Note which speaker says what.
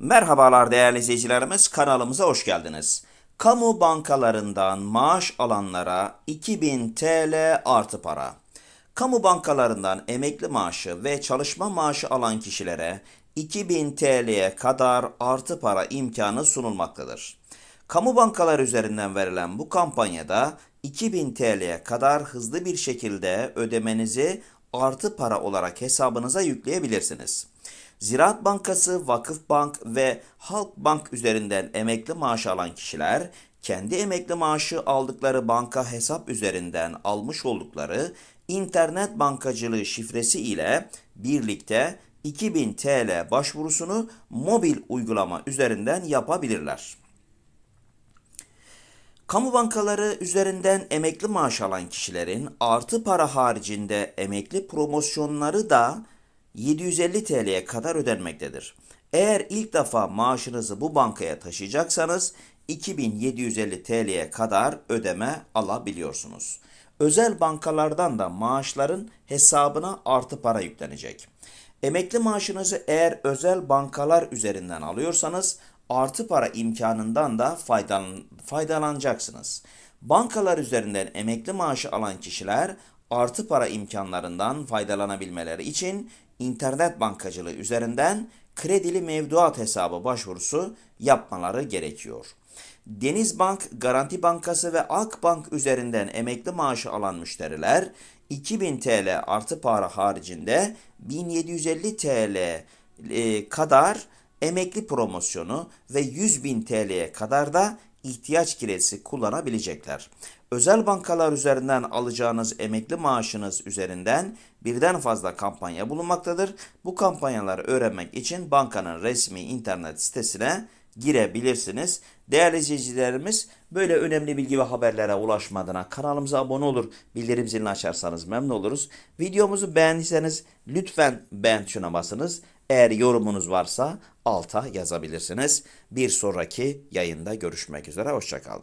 Speaker 1: Merhabalar değerli izleyicilerimiz kanalımıza hoş geldiniz. Kamu bankalarından maaş alanlara 2000 TL artı para. Kamu bankalarından emekli maaşı ve çalışma maaşı alan kişilere 2000 TL'ye kadar artı para imkanı sunulmaktadır. Kamu bankalar üzerinden verilen bu kampanyada 2000 TL'ye kadar hızlı bir şekilde ödemenizi artı para olarak hesabınıza yükleyebilirsiniz. Ziraat Bankası, Vakıf Bank ve Halk Bank üzerinden emekli maaşı alan kişiler kendi emekli maaşı aldıkları banka hesap üzerinden almış oldukları internet bankacılığı şifresi ile birlikte 2000 TL başvurusunu mobil uygulama üzerinden yapabilirler. Kamu bankaları üzerinden emekli maaş alan kişilerin artı para haricinde emekli promosyonları da 750 TL'ye kadar ödenmektedir. Eğer ilk defa maaşınızı bu bankaya taşıyacaksanız 2750 TL'ye kadar ödeme alabiliyorsunuz. Özel bankalardan da maaşların hesabına artı para yüklenecek. Emekli maaşınızı eğer özel bankalar üzerinden alıyorsanız artı para imkanından da faydalanacaksınız. Bankalar üzerinden emekli maaşı alan kişiler artı para imkanlarından faydalanabilmeleri için internet bankacılığı üzerinden kredili mevduat hesabı başvurusu yapmaları gerekiyor. Denizbank, Garanti Bankası ve Akbank üzerinden emekli maaşı alan müşteriler 2000 TL artı para haricinde 1750 TL e, kadar emekli promosyonu ve 100.000 TL'ye kadar da ihtiyaç kredisi kullanabilecekler. Özel bankalar üzerinden alacağınız emekli maaşınız üzerinden birden fazla kampanya bulunmaktadır. Bu kampanyaları öğrenmek için bankanın resmi internet sitesine girebilirsiniz. Değerli izleyicilerimiz böyle önemli bilgi ve haberlere ulaşmadığına kanalımıza abone olur, bildirim zilini açarsanız memnun oluruz. Videomuzu beğendiyseniz lütfen beğen tuşuna basınız. Eğer yorumunuz varsa alta yazabilirsiniz. Bir sonraki yayında görüşmek üzere. Hoşçakalın.